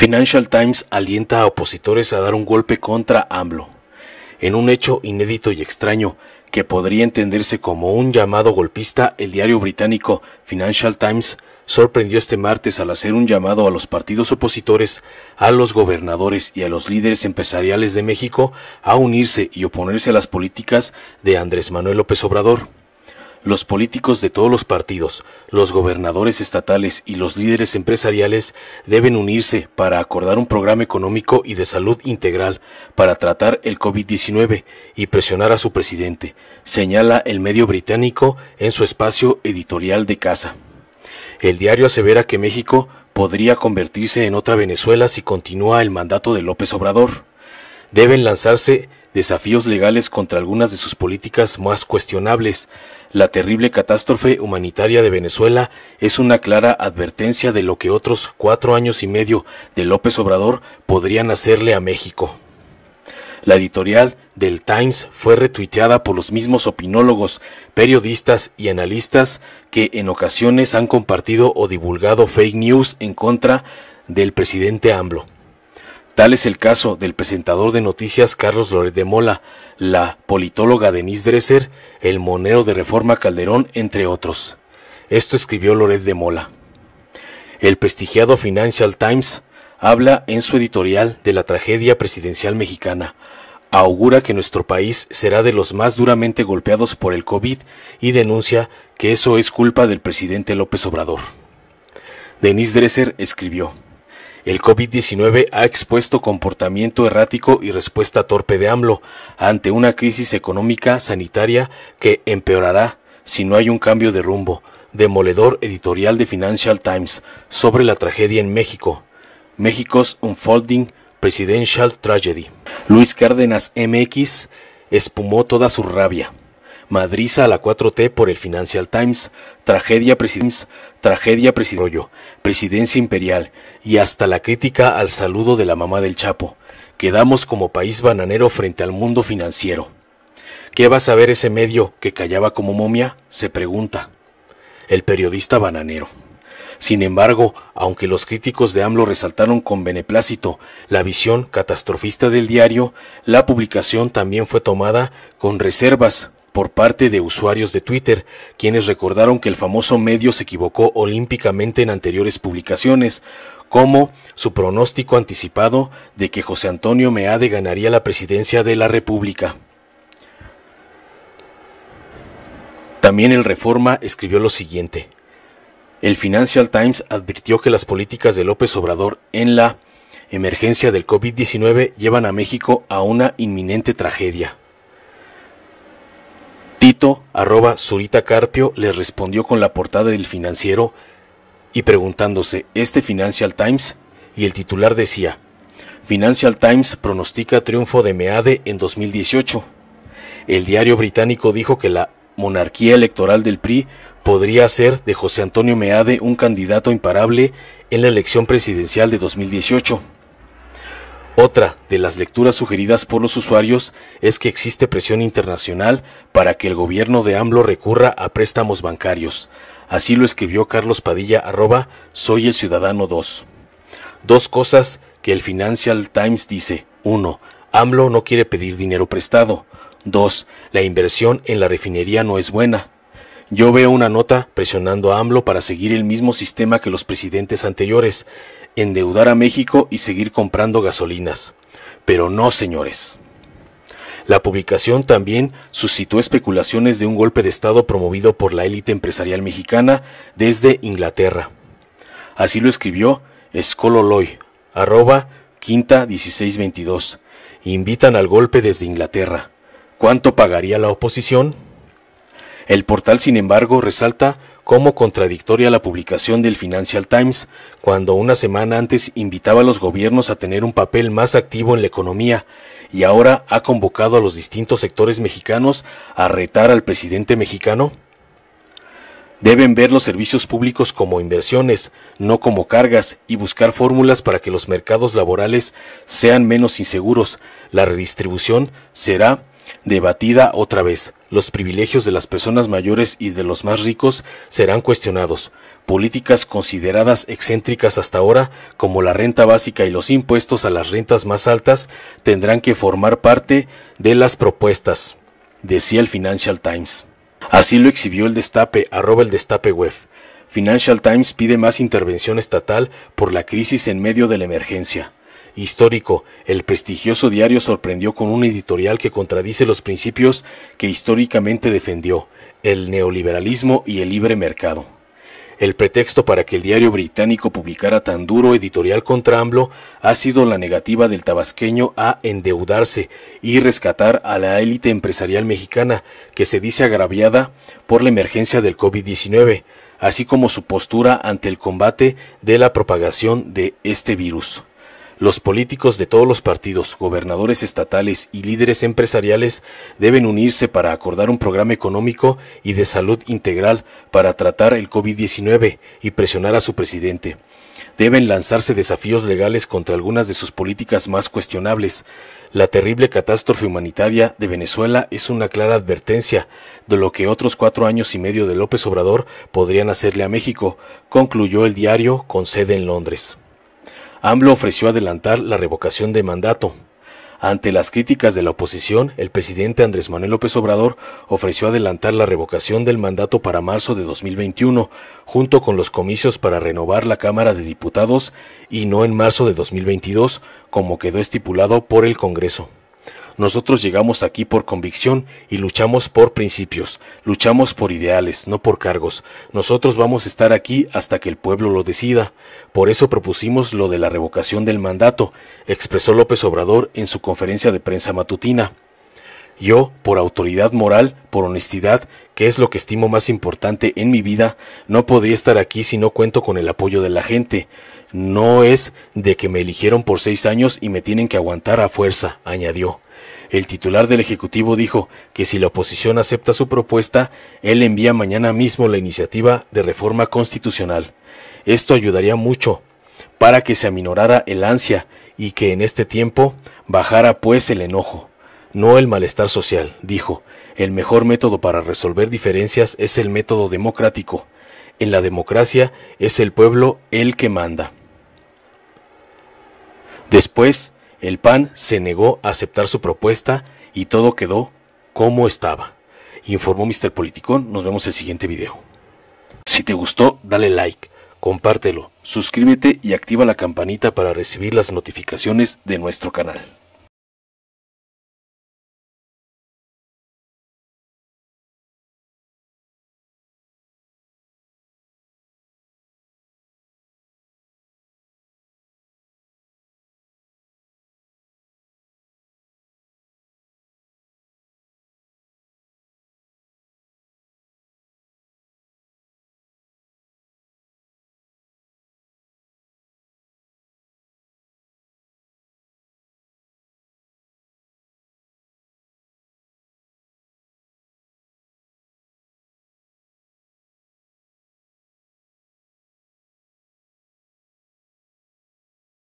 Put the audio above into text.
Financial Times alienta a opositores a dar un golpe contra AMLO, en un hecho inédito y extraño que podría entenderse como un llamado golpista, el diario británico Financial Times sorprendió este martes al hacer un llamado a los partidos opositores, a los gobernadores y a los líderes empresariales de México a unirse y oponerse a las políticas de Andrés Manuel López Obrador los políticos de todos los partidos, los gobernadores estatales y los líderes empresariales deben unirse para acordar un programa económico y de salud integral para tratar el COVID-19 y presionar a su presidente, señala el medio británico en su espacio editorial de casa. El diario asevera que México podría convertirse en otra Venezuela si continúa el mandato de López Obrador. Deben lanzarse desafíos legales contra algunas de sus políticas más cuestionables. La terrible catástrofe humanitaria de Venezuela es una clara advertencia de lo que otros cuatro años y medio de López Obrador podrían hacerle a México. La editorial del Times fue retuiteada por los mismos opinólogos, periodistas y analistas que en ocasiones han compartido o divulgado fake news en contra del presidente AMLO. Tal es el caso del presentador de noticias Carlos Loret de Mola, la politóloga Denise Dresser, el monero de Reforma Calderón, entre otros. Esto escribió Loret de Mola. El prestigiado Financial Times habla en su editorial de la tragedia presidencial mexicana. Augura que nuestro país será de los más duramente golpeados por el COVID y denuncia que eso es culpa del presidente López Obrador. Denise Dresser escribió. El COVID-19 ha expuesto comportamiento errático y respuesta torpe de AMLO ante una crisis económica sanitaria que empeorará si no hay un cambio de rumbo. Demoledor editorial de Financial Times sobre la tragedia en México. México's Unfolding Presidential Tragedy. Luis Cárdenas MX espumó toda su rabia. Madrid a la 4T por el Financial Times, tragedia presidencia, tragedia presidio, presidencia imperial y hasta la crítica al saludo de la mamá del Chapo. Quedamos como país bananero frente al mundo financiero. ¿Qué va a saber ese medio que callaba como momia? se pregunta. El periodista bananero. Sin embargo, aunque los críticos de AMLO resaltaron con beneplácito la visión catastrofista del diario, la publicación también fue tomada con reservas por parte de usuarios de Twitter, quienes recordaron que el famoso medio se equivocó olímpicamente en anteriores publicaciones, como su pronóstico anticipado de que José Antonio Meade ganaría la presidencia de la República. También el Reforma escribió lo siguiente. El Financial Times advirtió que las políticas de López Obrador en la emergencia del COVID-19 llevan a México a una inminente tragedia. Tito, arroba Zurita Carpio, le respondió con la portada del financiero y preguntándose, ¿este Financial Times? Y el titular decía, Financial Times pronostica triunfo de Meade en 2018. El diario británico dijo que la monarquía electoral del PRI podría hacer de José Antonio Meade un candidato imparable en la elección presidencial de 2018. Otra de las lecturas sugeridas por los usuarios es que existe presión internacional para que el gobierno de AMLO recurra a préstamos bancarios. Así lo escribió Carlos Padilla arroba Soy el Ciudadano 2. Dos cosas que el Financial Times dice. 1. AMLO no quiere pedir dinero prestado. 2. La inversión en la refinería no es buena. Yo veo una nota presionando a AMLO para seguir el mismo sistema que los presidentes anteriores, endeudar a México y seguir comprando gasolinas. Pero no, señores. La publicación también suscitó especulaciones de un golpe de Estado promovido por la élite empresarial mexicana desde Inglaterra. Así lo escribió Escololoy, arroba quinta 1622. Invitan al golpe desde Inglaterra. ¿Cuánto pagaría la oposición? El portal, sin embargo, resalta como contradictoria la publicación del Financial Times, cuando una semana antes invitaba a los gobiernos a tener un papel más activo en la economía, y ahora ha convocado a los distintos sectores mexicanos a retar al presidente mexicano? Deben ver los servicios públicos como inversiones, no como cargas, y buscar fórmulas para que los mercados laborales sean menos inseguros. La redistribución será debatida otra vez. Los privilegios de las personas mayores y de los más ricos serán cuestionados. Políticas consideradas excéntricas hasta ahora, como la renta básica y los impuestos a las rentas más altas, tendrán que formar parte de las propuestas, decía el Financial Times. Así lo exhibió el destape, arroba el destape web. Financial Times pide más intervención estatal por la crisis en medio de la emergencia histórico, el prestigioso diario sorprendió con un editorial que contradice los principios que históricamente defendió, el neoliberalismo y el libre mercado. El pretexto para que el diario británico publicara tan duro editorial contra AMLO ha sido la negativa del tabasqueño a endeudarse y rescatar a la élite empresarial mexicana que se dice agraviada por la emergencia del COVID-19, así como su postura ante el combate de la propagación de este virus. Los políticos de todos los partidos, gobernadores estatales y líderes empresariales deben unirse para acordar un programa económico y de salud integral para tratar el COVID-19 y presionar a su presidente. Deben lanzarse desafíos legales contra algunas de sus políticas más cuestionables. La terrible catástrofe humanitaria de Venezuela es una clara advertencia de lo que otros cuatro años y medio de López Obrador podrían hacerle a México, concluyó el diario con sede en Londres. AMLO ofreció adelantar la revocación de mandato. Ante las críticas de la oposición, el presidente Andrés Manuel López Obrador ofreció adelantar la revocación del mandato para marzo de 2021, junto con los comicios para renovar la Cámara de Diputados, y no en marzo de 2022, como quedó estipulado por el Congreso. Nosotros llegamos aquí por convicción y luchamos por principios, luchamos por ideales, no por cargos. Nosotros vamos a estar aquí hasta que el pueblo lo decida. Por eso propusimos lo de la revocación del mandato, expresó López Obrador en su conferencia de prensa matutina. Yo, por autoridad moral, por honestidad, que es lo que estimo más importante en mi vida, no podría estar aquí si no cuento con el apoyo de la gente. No es de que me eligieron por seis años y me tienen que aguantar a fuerza, añadió. El titular del Ejecutivo dijo que si la oposición acepta su propuesta, él envía mañana mismo la iniciativa de reforma constitucional. Esto ayudaría mucho para que se aminorara el ansia y que en este tiempo bajara pues el enojo, no el malestar social, dijo. El mejor método para resolver diferencias es el método democrático. En la democracia es el pueblo el que manda. Después, el PAN se negó a aceptar su propuesta y todo quedó como estaba. Informó Mr. Politicón, nos vemos el siguiente video. Si te gustó, dale like, compártelo, suscríbete y activa la campanita para recibir las notificaciones de nuestro canal.